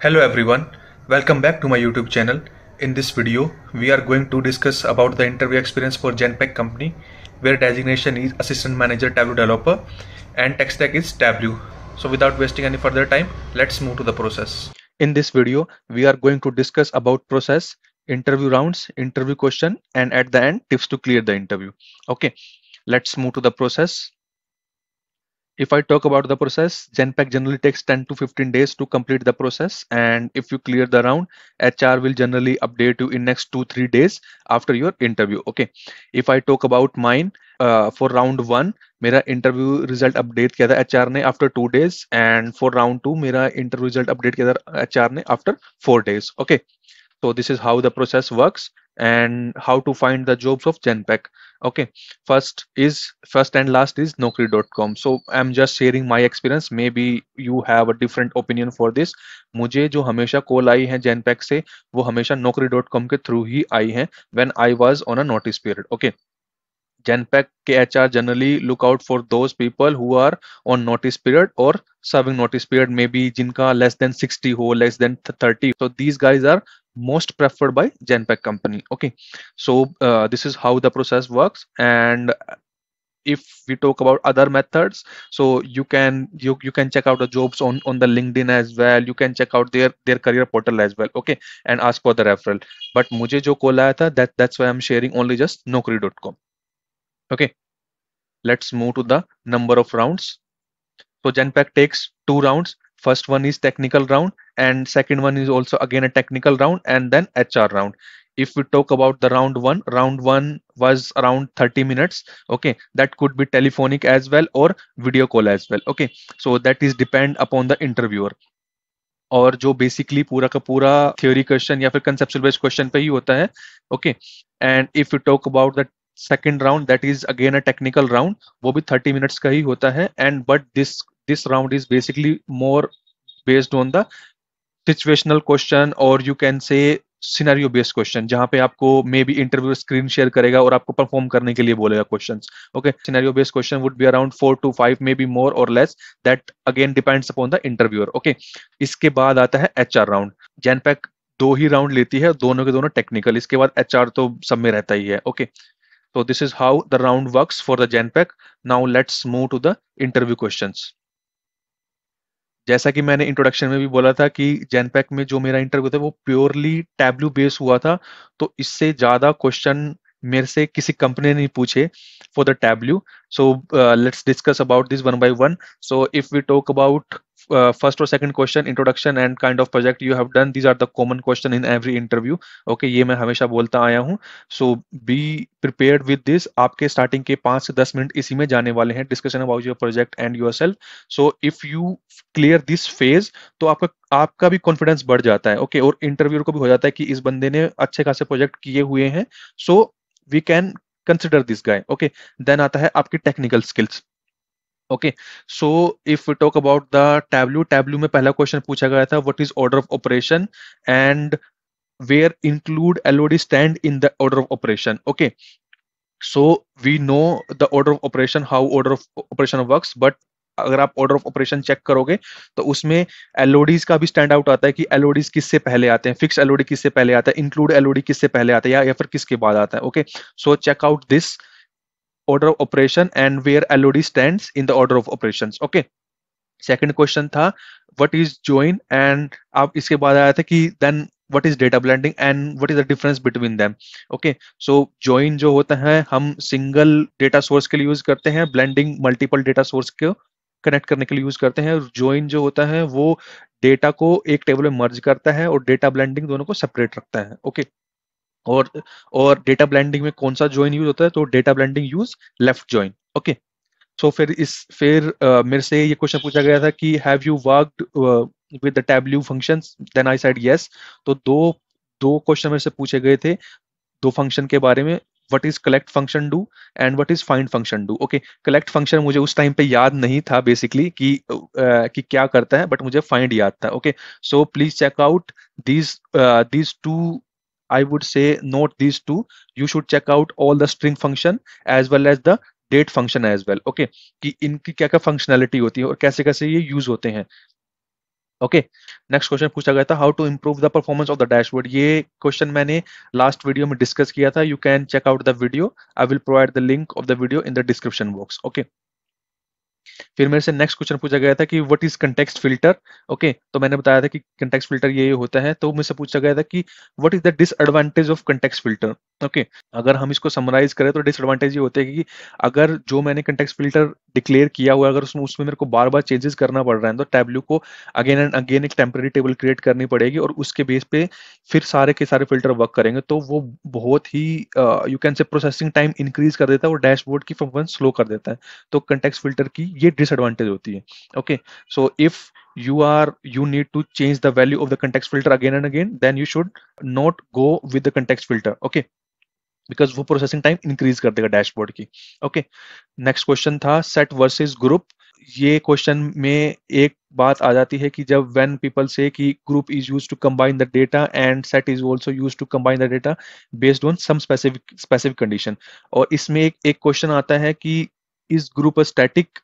Hello everyone, welcome back to my YouTube channel. In this video, we are going to discuss about the interview experience for Genpact company where designation is Assistant Manager Tableau Developer and tech stack is Tableau. So without wasting any further time, let's move to the process. In this video, we are going to discuss about process, interview rounds, interview question and at the end tips to clear the interview. Okay, let's move to the process if I talk about the process, Genpack generally takes 10 to 15 days to complete the process. And if you clear the round, HR will generally update you in next two, three days after your interview. Okay. If I talk about mine uh, for round one, मेरा interview result update किया था HR ने after two days and for round two मेरा interview result update किया था HR ने after four days okay so this is how the process works and how to find the jobs of Genpack. Okay, first is first and last is nokri.com. So I'm just sharing my experience. Maybe you have a different opinion for this. मुझे जो हमेशा call आई है Genpack से वो हमेशा nokri.com के through ही आई है when I was on a notice period. Okay genpec KHR generally look out for those people who are on notice period or serving notice period, maybe jinka less than 60 or less than 30. So these guys are most preferred by genpec company. Okay, so uh, this is how the process works and if we talk about other methods so you can you you can check out the jobs on on the linkedin as well you can check out their their career portal as well okay and ask for the referral but mujhe jo call tha that that's why i'm sharing only just naukri.com okay let's move to the number of rounds so genpack takes two rounds first one is technical round and second one is also again a technical round and then hr round if we talk about the round 1 round 1 was around 30 minutes okay that could be telephonic as well or video call as well okay so that is depend upon the interviewer और जो basically पूरा का पूरा theory question या फिर conceptual based question पे ही होता है okay and if you talk about the second round that is again a technical round वो भी थर्टी मिनट्स का ही होता है and but this this round is basically more based on the situational question और you can say scenario based question जहां पे आपको may be interview screen share करेगा और आपको परफॉर्म करने के लिए बोलेगा question okay scenario based question would be around four to five may be more or less that again depends upon the interviewer okay इसके बाद आता है एच आर राउंड जैनपैक दो ही राउंड लेती है दोनों के दोनों टेक्निकल इसके बाद एच तो सब में रहता ही है okay So this is how the round works for the Genpack. Now let's move to the interview questions. जैसा कि मैंने इंट्रोडक्शन में भी बोला था कि जेनपैक में जो मेरा इंटरव्यू था वो प्योरली टैब्लू बेस हुआ था तो इससे ज़्यादा क्वेश्चन मेरे से किसी कंपनी ने नहीं पूछे for the Tableau so let's discuss about this one by one so if we talk about uh, first or second question introduction and kind of project you have done these are the common question in every interview okay ye main hamesha bolta aaya hu so be prepared with this aapke starting ke 5 se 10 minute isi mein jane wale hain discussion about your project and yourself so if you clear this phase to aapka आपका भी confidence बढ़ जाता है okay okay? और इंटरव्यूर को भी हो जाता है कि इस बंदे ने अच्छे खासे प्रोजेक्ट किए हुए हैं so we can consider this guy okay then आता है आपकी technical skills okay so if we talk about the Tableau Tableau में पहला क्वेश्चन पूछा गया था what is order of operation and where include LOD stand in the order of operation okay so we know the order of operation how order of operation works but अगर आप order of operation check करोगे तो उसमें एलओडीज का भी stand out आता है कि एलओडीज किससे पहले आते हैं फिक्स एलओडी किससे पहले आता है इंक्लूड एलओडी किससे पहले आता है या, या फिर किसके बाद आता है okay so check out this order of operation and where LOD stands in the order of operations. Okay. Second question tha, what is join and ab iske baad aaya tha ki then what is data blending and what is the difference between them? Okay. So join jo hota hai हम single data source के लिए use करते हैं blending multiple data source को connect करने के लिए use करते हैं और ज्वाइन जो होता है वो डेटा को एक टेबल में मर्ज करता है और डेटा ब्लेंडिंग दोनों को सेपरेट रखता है ओके okay? और और डेटा ब्लेंडिंग में कौन सा ज्वाइन यूज होता है तो data blending use left join okay so फिर इस फिर uh, मेरे से ये क्वेश्चन पूछा गया था कि have you worked with the Tableau function then I said yes तो दो दो क्वेश्चन मेरे से पूछे गए थे दो फंक्शन के बारे में what is collect function do and what is find function do okay collect function मुझे उस टाइम पे याद नहीं था बेसिकली कि uh, कि क्या करता है बट मुझे फाइंड याद था okay so please check out these these two I would say note these two. You should check out all the string function as well as the date function as well okay कि इनकी क्या क्या functionality होती है और कैसे कैसे ये यूज होते हैं ओके नेक्स्ट क्वेश्चन पूछा गया था how to improve the performance of the dashboard ये क्वेश्चन मैंने लास्ट वीडियो में डिस्कस किया था you can check out the video I will provide the link of the video in the description box okay फिर मेरे से next question पूछा गया था कि what is context filter okay तो मैंने बताया था कि कंटेक्स्ट फिल्टर ये होता है तो मुझसे पूछा गया था कि what is the disadvantage of context filter okay अगर हम इसको समराइज करें तो डिसएडवांटेज ये होता है कि अगर जो मैंने कंटेक्स्ट फिल्टर डिक्लेयर किया हुआ अगर उसमें उसमें मेरे को बार बार चेंजेस करना पड़ रहा है तो टैबलू को अगेन एंड अगेन एक टेम्परेरी टेबल क्रिएट करनी पड़ेगी और उसके बेस पे फिर सारे के सारे फिल्टर वर्क करेंगे तो वो बहुत ही you can say processing time increase कर देता है और डैशबोर्ड की फंक्शन स्लो कर देता है तो कंटेक्स्ट फिल्टर की ये डिसएडवांटेज होती है okay so if you are you need to change the value of the context filter again and again then you should not go with the context filter okay because वो processing time increase कर देगा dashboard की okay next question था set versus group ये question में एक बात आ जाती है कि जब वेन पीपल से कि group is use to combine the data and set is also use to combine the data based on some specific specific condition और इसमें एक एक क्वेश्चन आता है कि is group a static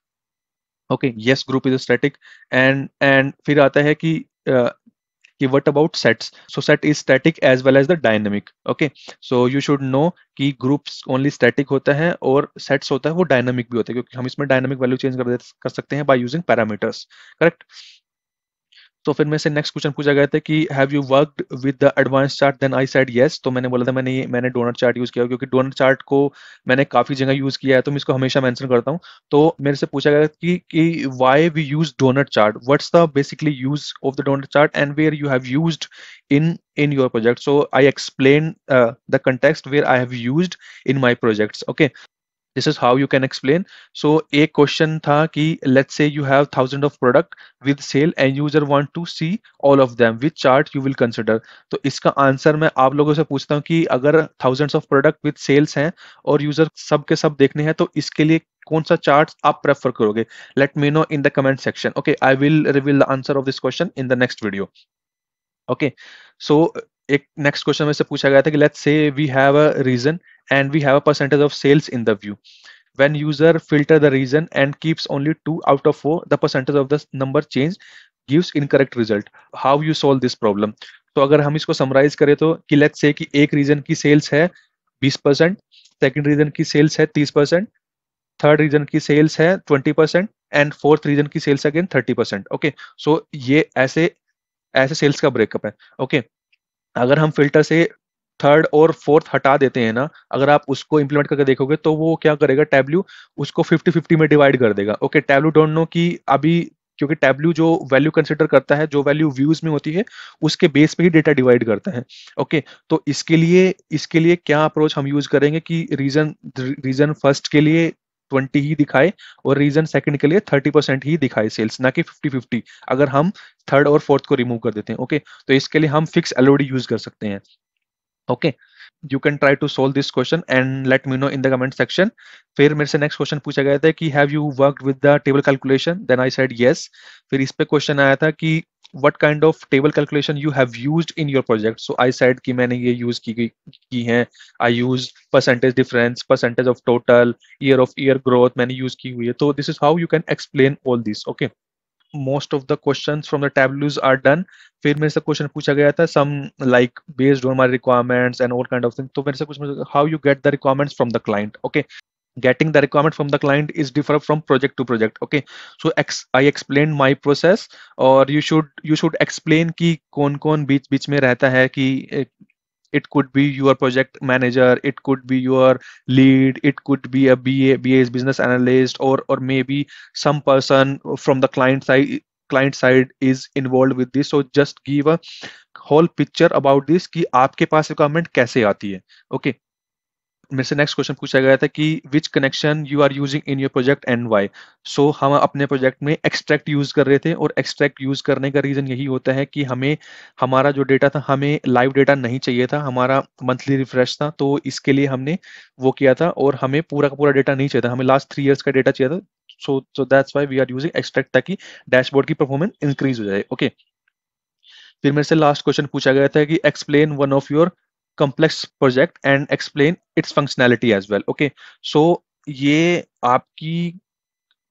okay yes group is static and and फिर आता है कि uh, कि what about sets so set is static as well as the dynamic okay so you should know कि ग्रुप्स ओनली स्टैटिक होता है और sets होता है वो डायनेमिक भी होता है क्योंकि हम इसमें डायनेमिक वैल्यू चेंज कर कर सकते हैं बाय यूजिंग पैरामीटर्स करेक्ट तो फिर मेरे से नेक्स्ट क्वेश्चन पूछा गया था कि have you work with the advance chart then I said yes तो मैंने बोला था मैंने मैंने डोनट चार्ट यूज़ किया क्योंकि डोनट चार्ट को मैंने काफ़ी जगह यूज़ किया है तो मैं इसको हमेशा मैंशन करता हूँ तो मेरे से पूछा गया कि कि why we use donut chart what's the basically use of the donut chart and where you have use in in your project so I explain the context where I have use in my project okay this is how you can explain so एक question था कि let say you have thousand of product with sale and user want to see all of them with chart you will consider तो इसका answer मैं आप लोगों से पूछता हूँ कि अगर thousands of product with sales हैं और यूजर सब के सब देखने हैं तो इसके लिए कौन सा चार्ट आप प्रेफर करोगे let me know in the comment section okay I will reveal the answer of this question in the next video okay so एक नेक्स्ट क्वेश्चन में से पूछा गया था कि let's say we have a region and we have a percentage of sales in the view when user filter the reason and keeps only two out of four the percentage of the number change gives incorrect result how you solve this problem तो अगर हम इसको summarise करें तो कि let's से कि एक रीजन की सेल्स है 20 परसेंट सेकेंड रीजन की सेल्स है 30 परसेंट थर्ड रीजन की सेल्स है 20 परसेंट एंड फोर्थ रीजन की sales again 30 percent okay so ये ऐसे ऐसे सेल्स का ब्रेकअप है ओके okay? अगर हम फिल्टर से थर्ड और फोर्थ हटा देते हैं ना अगर आप उसको इम्प्लीमेंट करके देखोगे तो वो क्या करेगा टैब्ल्यू उसको फिफ्टी फिफ्टी में डिवाइड कर देगा ओके टैब्लू डोंट नो कि अभी क्योंकि टैब्ल्यू जो वैल्यू कंसिडर करता है जो वैल्यू व्यूज में होती है उसके बेस पे ही डेटा डिवाइड करता है ओके तो इसके लिए इसके लिए क्या अप्रोच हम यूज करेंगे कि रीजन रीजन फर्स्ट के लिए ट्वेंटी ही दिखाए और रीजन सेकंड के लिए थर्टी परसेंट ही दिखाए सेल्स ना कि फिफ्टी फिफ्टी अगर हम थर्ड और फोर्थ को रिमूव कर देते हैं ओके तो इसके लिए हम फिक्स एलओडी यूज कर सकते हैं okay you can try to solve this question and let me know in the comment section फिर मेरे से नेक्स्ट क्वेश्चन पूछा गया था कि have you work with the table calculation then I said yes फिर इस पे क्वेश्चन आया था कि what kind of table calculation you have use in your project so I said कि मैंने ये यूज की की है I use percentage difference percentage of total year of year growth मैंने यूज की हुई है तो this is how you can explain all this okay most of the questions from the tableaus are done फिर मेरे से क्वेश्चन पूछा गया था some like based on my requirements and all kind of thing तो मेरे से कुछ how you get the requirements from the client okay getting the requirement from the client is differ from project to project okay so ex i explained my process or you should you should explain ki kon kon beech beech mein rehta hai ki it could be your project manager it could be your lead it could be a ba ba's business analyst or or maybe some person from the client side client side is involved with this so just give a whole picture about this कि आपके requirement कैसे आती है okay मेरे से next question पूछा गया था कि which connection you are using in your project and why so हम अपने प्रोजेक्ट में एक्सट्रैक्ट यूज कर रहे थे और एक्सट्रैक्ट यूज करने का रीजन यही होता है कि हमें हमारा जो डेटा था हमें लाइव डेटा नहीं चाहिए था हमारा मंथली रिफ्रेश था तो इसके लिए हमने वो किया था और हमें पूरा का पूरा डेटा नहीं चाहिए था हमें लास्ट थ्री ईयर्स का डेटा चाहिए था so so that's why we are using extract ताकि डैशबोर्ड की परफॉर्मेंस इंक्रीज हो जाए ओके okay? फिर मेरे से लास्ट क्वेश्चन पूछा गया था कि explain one of your complex project and explain its functionality as well okay so ये आपकी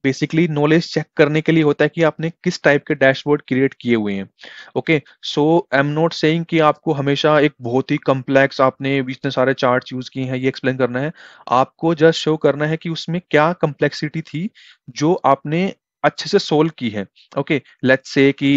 बेसिकली नॉलेज चेक करने के लिए होता है कि आपने किस टाइप के डैशबोर्ड क्रिएट किए हुए हैं okay so I am not saying कि आपको हमेशा एक बहुत ही कम्प्लेक्स आपने इतने सारे चार्ट यूज किए हैं ये एक्सप्लेन करना है आपको जस्ट शो करना है कि उसमें क्या कम्प्लेक्सिटी थी जो आपने अच्छे से सोल्व की है ओके लेट्स से कि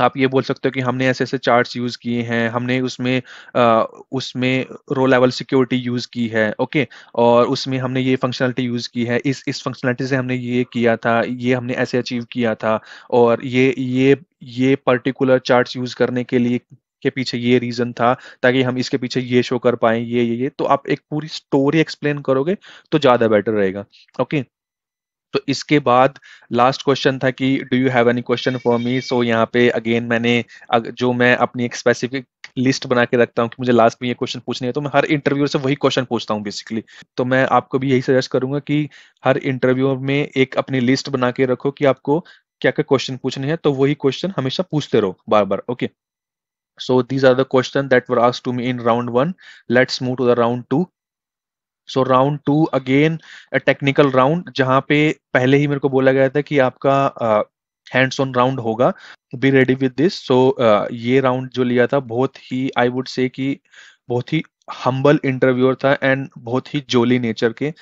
आप ये बोल सकते हो कि हमने ऐसे ऐसे चार्ट्स यूज किए हैं हमने उसमें आ, उसमें रो लेवल सिक्योरिटी यूज की है ओके और उसमें हमने ये फंक्शनलिटी यूज की है इस इस फंक्शनलिटी से हमने ये किया था ये हमने ऐसे अचीव किया था और ये ये ये पर्टिकुलर चार्ट्स यूज करने के लिए के पीछे ये रीजन था ताकि हम इसके पीछे ये शो कर पाए ये ये ये तो आप एक पूरी स्टोरी एक्सप्लेन करोगे तो ज्यादा बेटर रहेगा ओके तो इसके बाद लास्ट क्वेश्चन था कि do you have any question for me so यहाँ पे अगेन मैंने जो मैं अपनी एक स्पेसिफिक लिस्ट बना के रखता हूँ कि मुझे लास्ट में ये क्वेश्चन पूछने हैं तो मैं हर इंटरव्यू से वही क्वेश्चन पूछता हूँ बेसिकली तो मैं आपको भी यही सजेस्ट करूंगा कि हर इंटरव्यू में एक अपनी लिस्ट बना के रखो कि आपको क्या क्या क्वेश्चन पूछने हैं तो वही क्वेश्चन हमेशा पूछते रहो बार बार okay so these are the question that were ask to me in round one let's move to the round two so round two again technical round जहां पे पहले ही मेरे को बोला गया था कि आपका हैंड्स ऑन राउंड होगा be ready with this so ये राउंड जो लिया था बहुत ही आई वुड से कि बहुत ही हम्बल इंटरव्यूअर था एंड बहुत ही जोली नेचर के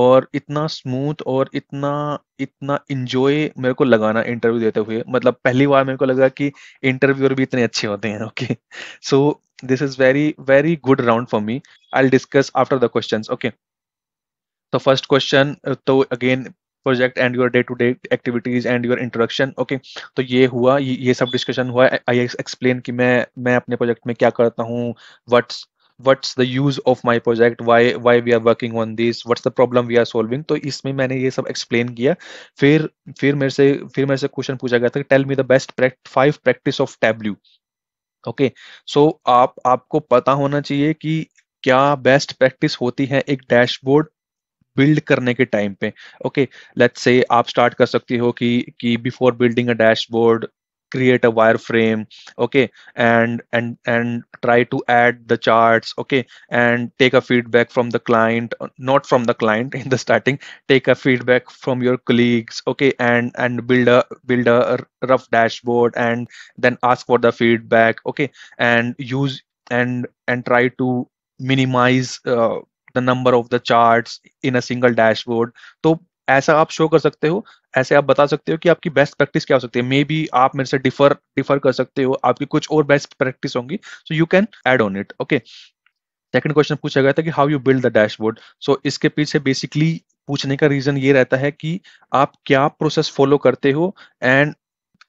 और इतना स्मूथ और इतना इतना इंजॉय मेरे को लगाना इंटरव्यू देते हुए मतलब पहली बार मेरे को लगा कि इंटरव्यूअर भी इतने अच्छे होते हैं okay so this is very very good round for me I discuss after the question okay तो फर्स्ट क्वेश्चन तो again project and your day to day activities and your introduction okay तो ये हुआ ये, ये सब डिस्कशन हुआ I explain कि मैं मैं अपने प्रोजेक्ट में क्या करता हूँ what's what's the use of my project why why we are working on this what's the problem we are solving to isme maine ye sab explain किया फिर फिर मेरे से फिर मेरे से क्वेश्चन पूछा गया था tell me the best five practice of tableau okay so आप आपको पता होना चाहिए कि क्या बेस्ट प्रैक्टिस होती है एक डैशबोर्ड बिल्ड करने के टाइम पे ओके लेट्स से आप स्टार्ट कर सकती हो कि कि before building a dashboard create a wireframe okay and and and try to add the charts okay and take a feedback from the client uh, not from the client in the starting take a feedback from your colleagues okay and and build a build a rough dashboard and then ask for the feedback okay and use and and try to minimize uh, the number of the charts in a single dashboard so ऐसा आप show कर सकते हो ऐसे आप बता सकते हो कि आपकी बेस्ट प्रैक्टिस क्या हो सकती है मे बी आप मेरे से डिफर डिफर कर सकते हो आपकी कुछ और बेस्ट प्रैक्टिस होंगी so you can add on it okay second question पूछा गया था कि how you build the dashboard so इसके पीछे बेसिकली पूछने का रीजन ये रहता है कि आप क्या प्रोसेस फॉलो करते हो एंड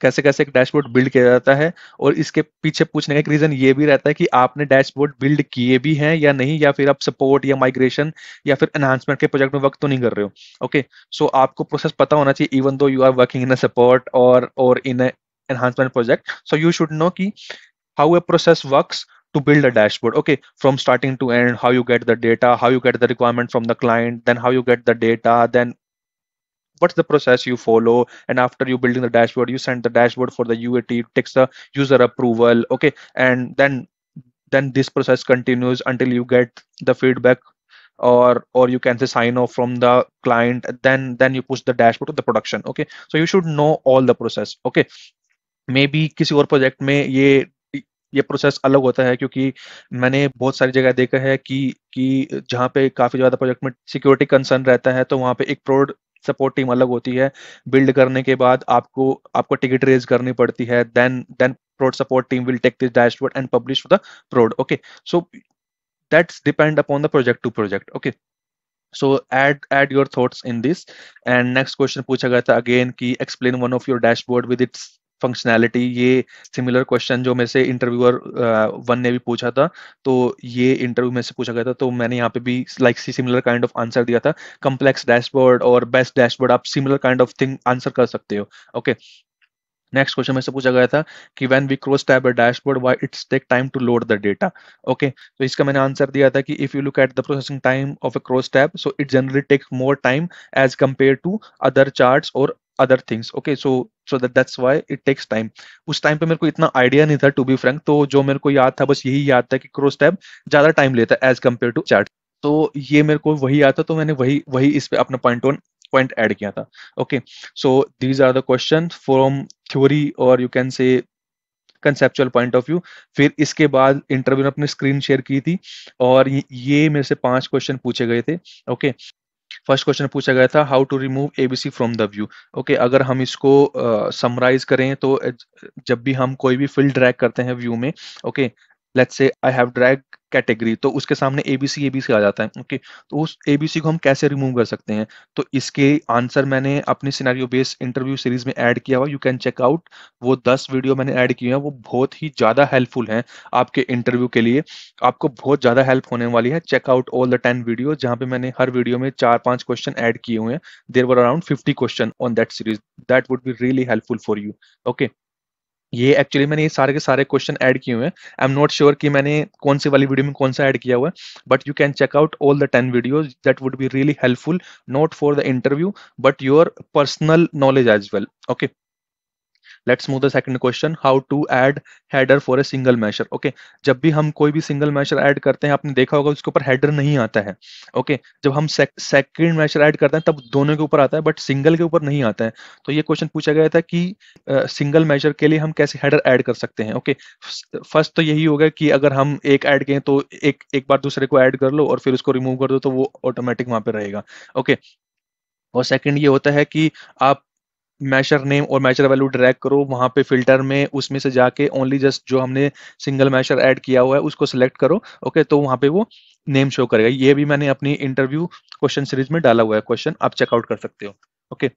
कैसे कैसे एक डैशबोर्ड बिल्ड किया जाता है और इसके पीछे पूछने का एक रीजन ये भी रहता है कि आपने डैशबोर्ड बिल्ड किए भी हैं या नहीं या फिर आप सपोर्ट या माइग्रेशन या फिर एनहांसमेंट के प्रोजेक्ट में वर्क तो नहीं कर रहे हो ओके सो आपको प्रोसेस पता होना चाहिए even though you are working in a support और और in a enhancement project so you should know की how a process work to build a dashboard okay from starting to end how you get the data how you get the requirement from the client then how you get the data then what's the process you follow and after you building the dashboard you send the dashboard for the uat it takes the user approval okay and then then this process continues until you get the feedback or or you can say sign off from the client then then you push the dashboard to the production okay so you should know all the process okay maybe kisi किसी project project ye ये process अलग होता है क्योंकि मैंने बहुत सारी जगह देखा है कि कि जहाँ पे काफ़ी ज़्यादा प्रोजेक्ट में सिक्योरिटी कंसर्न रहता है तो वहाँ पे एक प्रोड सपोर्ट टीम अलग होती है बिल्ड करने के बाद आपको आपको टिकट रेज करनी पड़ती है then then prod support team will take this dashboard and publish the prod okay so that's depend upon the project to project okay so add add your thoughts in this and next question पूछा गया था again की explain one of your dashboard with its functionality ये similar question जो मेरे से interviewer one uh, ने भी पूछा था तो ये इंटरव्यू में से पूछा गया था तो मैंने यहाँ पे भी like similar kind of answer दिया था कम्प्लेक्स डैशबोर्ड और बेस्ट डैशबोर्ड आप similar kind of thing answer कर सकते हो ओके okay. नेक्स्ट क्वेश्चन में से पूछा गया था कि when we cross tab dashboard why it's take time to load the data okay तो इसका मैंने आंसर दिया था कि if you look at the processing time of a cross tab so it generally take more time as compare to other charts और other things okay so so that that's why it takes time उस time पे मेरे को इतना idea नहीं था to be frank तो जो मेरे को याद था बस यही याद था कि क्रोस टैब ज्यादा टाइम लेता है एज कम्पेयर टू चैट तो ये मेरे को वही आता तो मैंने वही वही इस पे अपना पॉइंट वन पॉइंट ऐड किया था okay so these are the question from theory और you can say conceptual point of view फिर इसके बाद इंटरव्यू ने अपनी स्क्रीन शेयर की थी और ये मेरे से पांच क्वेश्चन पूछे गए थे ओके फर्स्ट क्वेश्चन पूछा गया था how to remove ABC from the view okay अगर हम इसको समराइज uh, करें तो जब भी हम कोई भी फील्ड ड्रैग करते हैं व्यू में ओके लेट्स से आई हैव ड्रैग कैटेगरी तो उसके सामने एबीसी एबीसी आ जाता है ओके तो उस एबीसी को हम कैसे रिमूव कर सकते हैं तो इसके आंसर मैंने अपनी सिनेरियो बेस्ड इंटरव्यू सीरीज में ऐड किया हुआ यू कैन चेक आउट वो दस वीडियो मैंने ऐड किए हैं वो बहुत ही ज़्यादा हेल्पफुल हैं आपके इंटरव्यू के लिए आपको बहुत ज़्यादा हेल्प होने वाली है check out all the ten video जहाँ पे मैंने हर वीडियो में चार पांच क्वेश्चन ऐड किए हुए हैं there were around fifty question on that series that would be really helpful for you okay ये एक्चुअली मैंने ये सारे के सारे क्वेश्चन ऐड किए हुए हैं आई एम नॉट श्योर कि मैंने कौन सी वाली वीडियो में कौन सा ऐड किया हुआ है but you can check out all the ten videos that would be really helpful not for the interview but your personal knowledge as well okay let's move the second question how to add header for a single measure okay जब भी हम कोई भी single masher add करते हैं आपने देखा होगा उसके ऊपर हेडर नहीं आता है ओके okay, जब हम सेकंड मैशर ऐड करते हैं तब दोनों के ऊपर आता है बट सिंगल के ऊपर नहीं आता है तो ये क्वेश्चन पूछा गया था कि सिंगल uh, मैशर के लिए हम कैसे हेडर ऐड कर सकते हैं ओके okay, फर्स्ट तो यही होगा कि अगर हम एक ऐड करें तो एक एक बार दूसरे को ऐड कर लो और फिर उसको रिमूव कर दो तो वो ऑटोमेटिक वहां पर रहेगा ओके okay, और सेकंड ये होता है कि आप मैशर नेम और मैचर वैल्यू ड्रैग करो वहां पे फिल्टर में उसमें से जाके ओनली जस्ट जो हमने सिंगल मैशर ऐड किया हुआ है उसको सिलेक्ट करो ओके तो वहां पे वो नेम शो करेगा ये भी मैंने अपनी इंटरव्यू क्वेश्चन सीरीज में डाला हुआ है क्वेश्चन आप चेकआउट कर सकते हो ओके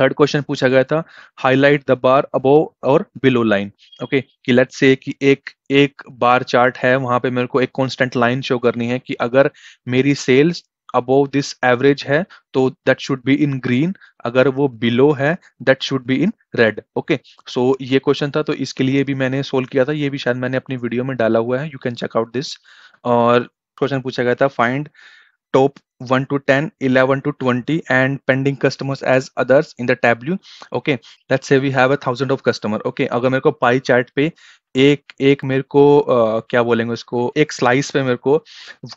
थर्ड क्वेश्चन पूछा गया था हाईलाइट द बार अबोव और बिलो लाइन ओके कि लेट से कि एक एक बार चार्ट है वहां पे मेरे को एक कांस्टेंट लाइन शो करनी है कि अगर मेरी सेल्स अबोव दिस एवरेज है तो that should be in green अगर वो बिलो है that should be in red okay so ये क्वेश्चन था तो इसके लिए भी मैंने सोल्व किया था ये भी शायद मैंने अपनी वीडियो में डाला हुआ है you can check out this और क्वेश्चन पूछा गया था find top one to ten eleven to twenty and pending customers as others in the Tableau okay let's say we have a thousand of customer okay अगर मेरे को पाई chart पे एक एक मेरे को आ, क्या बोलेंगे उसको एक स्लाइस पे मेरे को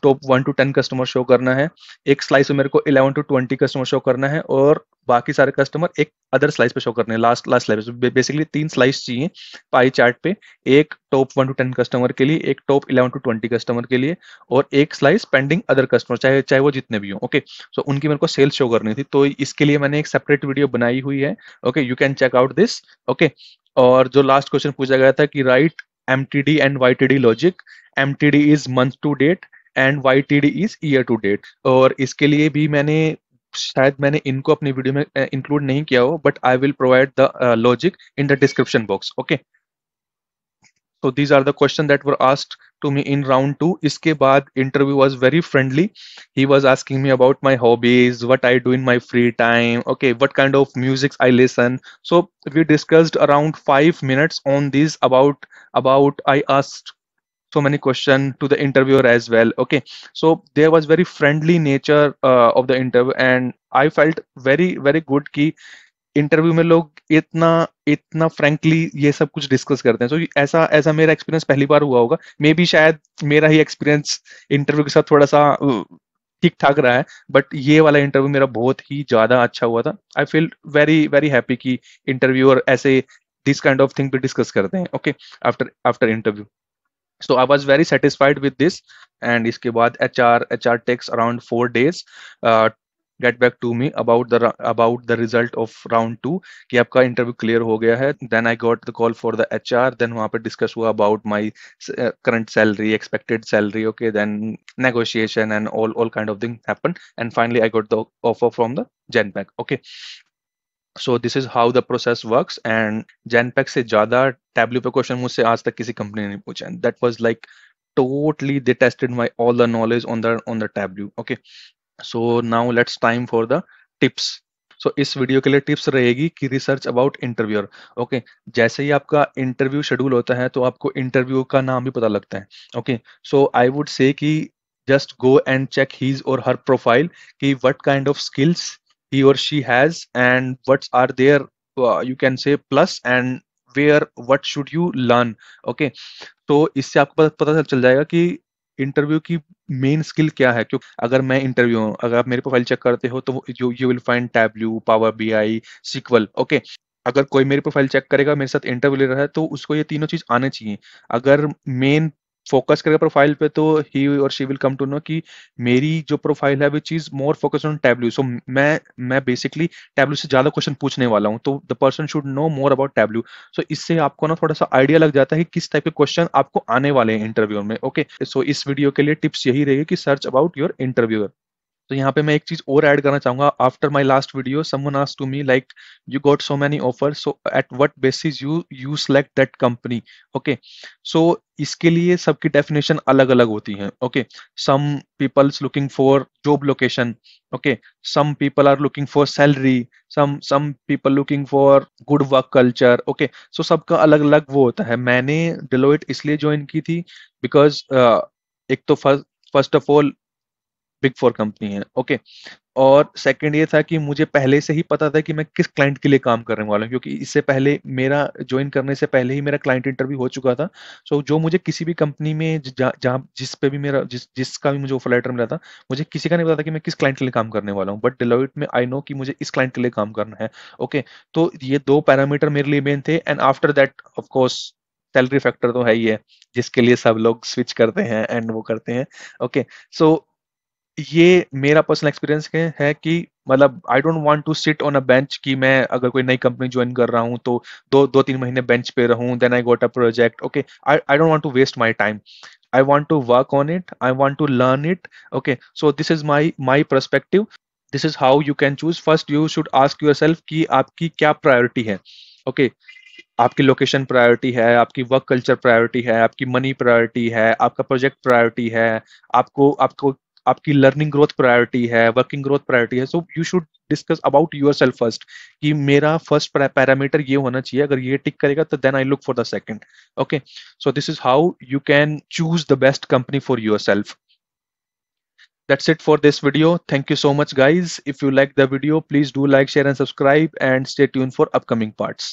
top one to ten customer show करना है एक स्लाइस पे मेरे को eleven to twenty customer show करना है और बाकी सारे कस्टमर एक अदर स्लाइस पे शो करने हैं लास्ट लास्ट स्लाइस बेसिकली तीन स्लाइस चाहिए पाई चार्ट पे एक top one to ten customer के लिए एक top eleven to twenty customer के लिए और एक स्लाइस पेंडिंग अदर कस्टमर चाहे चाहे वो जितने भी हो ओके सो उनकी मेरे को सेल्स शो करनी थी तो इसके लिए मैंने एक सेपरेट वीडियो बनाई हुई है okay you can check out this okay और जो लास्ट क्वेश्चन पूछा गया था कि write M T D and Y T D logic M T D is month to date and Y T D is year to date और इसके लिए भी मैंने शायद मैंने इनको अपनी वीडियो में इंक्लूड नहीं किया हो but I will provide the logic in the description box okay So these are the questions that were asked to me in round two. Iske baad interview was very friendly. He was asking me about my hobbies, what I do in my free time, okay, what kind of music I listen. So we discussed around five minutes on this about about I asked so many question to the interviewer as well okay so there was very friendly nature uh, of the interview and i felt very very good key interview में लोग इतना इतना frankly ये सब कुछ discuss करते हैं सो so, ऐसा ऐसा मेरा एक्सपीरियंस पहली बार हुआ होगा मे बी शायद मेरा ही एक्सपीरियंस इंटरव्यू के साथ थोड़ा सा ठीक ठाक रहा है बट ये वाला इंटरव्यू मेरा बहुत ही ज्यादा अच्छा हुआ था I feel very very happy कि इंटरव्यू और ऐसे दिस काइंड ऑफ थिंग भी डिस्कस करते हैं okay after after interview so I was very satisfied with this and इसके बाद H R H R takes around four days get back to me about the about the result of round two कि आपका interview clear हो गया है then I got the call for the H R then वहां पर discuss हुआ about my current salary expected salary okay then negotiation and all all kind of thing happen and finally I got the offer from the Genpact okay so this is how the process works and Genpact से ज्यादा tableau पे question मुझसे आज तक किसी company ने नहीं पूछा that was like totally they tested my all the knowledge on the on the tableau okay so now let's time for the tips so इस वीडियो के लिए टिप्स रहेगी कि रिसर्च अबाउट इंटरव्यूअर ओके जैसे ही आपका इंटरव्यू शेड्यूल होता है तो आपको इंटरव्यू का नाम भी पता लगता है okay so I would say कि just go and check his or her profile कि what kind of skills he or she has and what's are there you can say plus and where what should you learn okay तो इससे आपको पता चल जाएगा कि interview की main skill क्या है क्योंकि अगर मैं इंटरव्यू हूँ अगर आप मेरी प्रोफाइल चेक करते हो तो you you will find Tableau power B I SQL okay अगर कोई मेरी प्रोफाइल चेक करेगा मेरे साथ इंटरव्यू ले रहा है तो उसको ये तीनों चीज आने चाहिए अगर मेन फोकस करेगा प्रोफाइल पे तो he or she will come to know कि मेरी जो प्रोफाइल है which is more focus on Tableau so मैं मैं बेसिकली टैबलू से ज्यादा क्वेश्चन पूछने वाला हूँ तो the person should know more about Tableau so इससे आपको ना थोड़ा सा आइडिया लग जाता है कि किस टाइप के क्वेश्चन आपको आने वाले हैं इंटरव्यू में ओके okay? सो so, इस वीडियो के लिए टिप्स यही रहेगी कि सर्च अबाउट योर इंटरव्यूअर तो यहाँ पे मैं एक चीज और ऐड करना चाहूंगा after my last video someone asked to me like you got so many offer so at what basis you you select that company okay so इसके लिए सबकी डेफिनेशन अलग अलग होती है okay some peoples looking for job location okay some people are looking for salary some some people looking for good work culture okay so सबका अलग अलग वो होता है मैंने डिलोइट इसलिए ज्वाइन की थी बिकॉज uh, एक तो first first of all big four company है ओके और सेकंड ये था कि मुझे पहले से ही पता था कि मैं किस क्लाइंट के लिए काम करने वाला हूँ क्योंकि इससे पहले मेरा ज्वाइन करने से पहले ही मेरा क्लाइंट इंटरव्यू हो चुका था सो so, जो मुझे किसी भी कंपनी में जहाँ जिस पे भी मेरा जिस जिसका भी मुझे ऑफर लेटर मिला था मुझे किसी का नहीं पता था कि मैं किस क्लाइंट के लिए काम करने वाला हूँ बट डिलोइट में आई नो कि मुझे इस क्लाइंट के लिए काम करना है ओके okay, तो ये दो पैरामीटर मेरे लिए मेन थे and after that of course salary factor तो है ही है जिसके लिए सब लोग स्विच करते हैं एंड वो करते हैं ओके सो ये मेरा पर्सनल एक्सपीरियंस है कि मतलब I don't want to sit on a bench कि मैं अगर कोई नई कंपनी ज्वाइन कर रहा हूँ तो दो दो तीन महीने बेंच पे रहूँ then I got a project okay I I don't want to waste my time I want to work on it I want to learn it okay so this is my my perspective this is how you can choose first you should ask your कि आपकी क्या priority है okay okay, आपकी location priority है आपकी work culture priority है आपकी money priority है आपका प्रोजेक्ट प्रायोरिटी है आपको आपको आपकी लर्निंग ग्रोथ प्रायोरिटी है वर्किंग ग्रोथ प्रायोरिटी है so you should discuss about yourself first कि मेरा फर्स्ट पैरामीटर ये होना चाहिए अगर ये टिक करेगा तो then I look for the second okay so this is how you can choose the best company for yourself that's it for this video thank you so much guys if you like the video please do like share and subscribe and stay tuned for upcoming parts